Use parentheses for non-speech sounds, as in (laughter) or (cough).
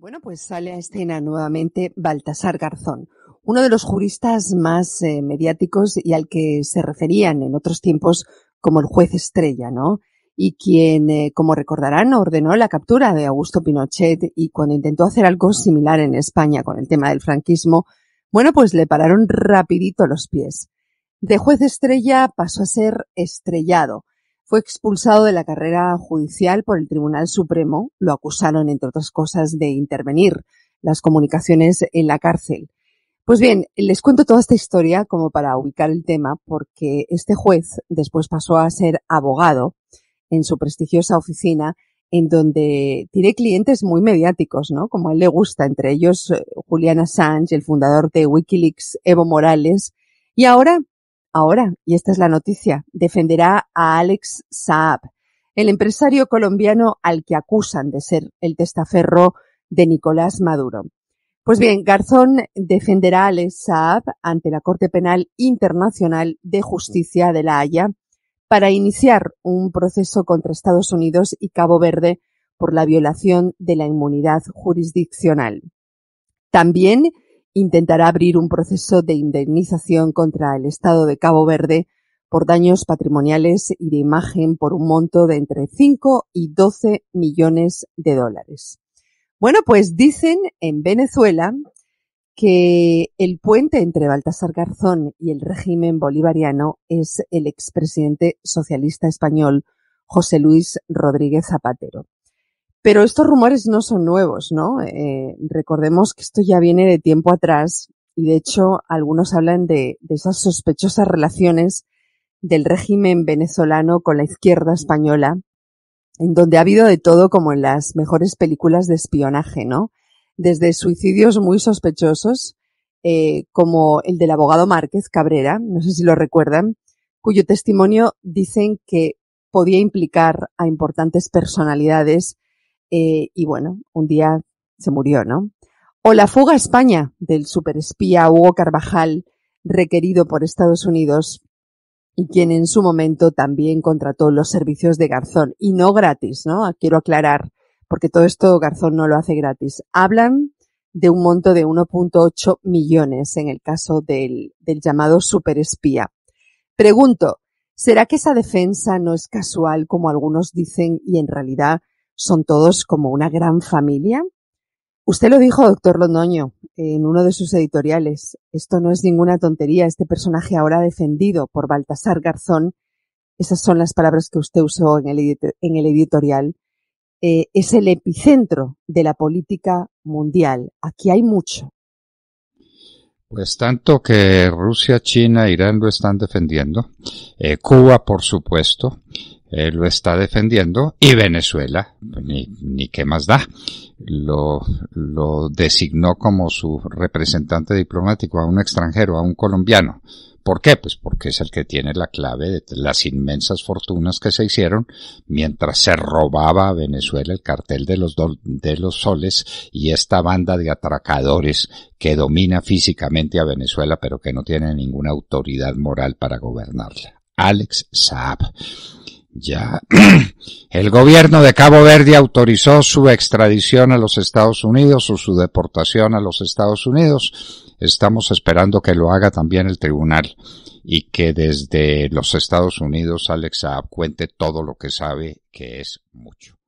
Bueno, pues sale a escena nuevamente Baltasar Garzón, uno de los juristas más eh, mediáticos y al que se referían en otros tiempos como el juez estrella, ¿no? Y quien, eh, como recordarán, ordenó la captura de Augusto Pinochet y cuando intentó hacer algo similar en España con el tema del franquismo, bueno, pues le pararon rapidito los pies. De juez estrella pasó a ser estrellado, fue expulsado de la carrera judicial por el Tribunal Supremo. Lo acusaron, entre otras cosas, de intervenir las comunicaciones en la cárcel. Pues bien, les cuento toda esta historia como para ubicar el tema, porque este juez después pasó a ser abogado en su prestigiosa oficina, en donde tiene clientes muy mediáticos, ¿no? Como a él le gusta, entre ellos eh, Juliana Assange, el fundador de Wikileaks, Evo Morales, y ahora Ahora, y esta es la noticia, defenderá a Alex Saab, el empresario colombiano al que acusan de ser el testaferro de Nicolás Maduro. Pues bien, Garzón defenderá a Alex Saab ante la Corte Penal Internacional de Justicia de La Haya para iniciar un proceso contra Estados Unidos y Cabo Verde por la violación de la inmunidad jurisdiccional. También intentará abrir un proceso de indemnización contra el Estado de Cabo Verde por daños patrimoniales y de imagen por un monto de entre 5 y 12 millones de dólares. Bueno, pues dicen en Venezuela que el puente entre Baltasar Garzón y el régimen bolivariano es el expresidente socialista español José Luis Rodríguez Zapatero. Pero estos rumores no son nuevos, ¿no? Eh, recordemos que esto ya viene de tiempo atrás y de hecho algunos hablan de, esas sospechosas relaciones del régimen venezolano con la izquierda española, en donde ha habido de todo como en las mejores películas de espionaje, ¿no? Desde suicidios muy sospechosos, eh, como el del abogado Márquez Cabrera, no sé si lo recuerdan, cuyo testimonio dicen que podía implicar a importantes personalidades eh, y bueno, un día se murió, ¿no? O la fuga a España del superespía Hugo Carvajal, requerido por Estados Unidos y quien en su momento también contrató los servicios de Garzón, y no gratis, ¿no? Ah, quiero aclarar, porque todo esto Garzón no lo hace gratis. Hablan de un monto de 1.8 millones en el caso del, del llamado superespía. Pregunto, ¿será que esa defensa no es casual como algunos dicen y en realidad son todos como una gran familia. Usted lo dijo, doctor Londoño, en uno de sus editoriales. Esto no es ninguna tontería. Este personaje ahora defendido por Baltasar Garzón, esas son las palabras que usted usó en el, editorial, eh, es el epicentro de la política mundial. Aquí hay mucho. Pues tanto que Rusia, China, Irán lo están defendiendo, eh, Cuba por supuesto, él lo está defendiendo y Venezuela, ni, ni qué más da, lo, lo designó como su representante diplomático a un extranjero, a un colombiano. ¿Por qué? Pues porque es el que tiene la clave de las inmensas fortunas que se hicieron mientras se robaba a Venezuela el cartel de los, de los soles y esta banda de atracadores que domina físicamente a Venezuela pero que no tiene ninguna autoridad moral para gobernarla. Alex Saab. Ya. (clears throat) El gobierno de Cabo Verde autorizó su extradición a los Estados Unidos o su deportación a los Estados Unidos. Estamos esperando que lo haga también el tribunal y que desde los Estados Unidos Alex Saab cuente todo lo que sabe, que es mucho.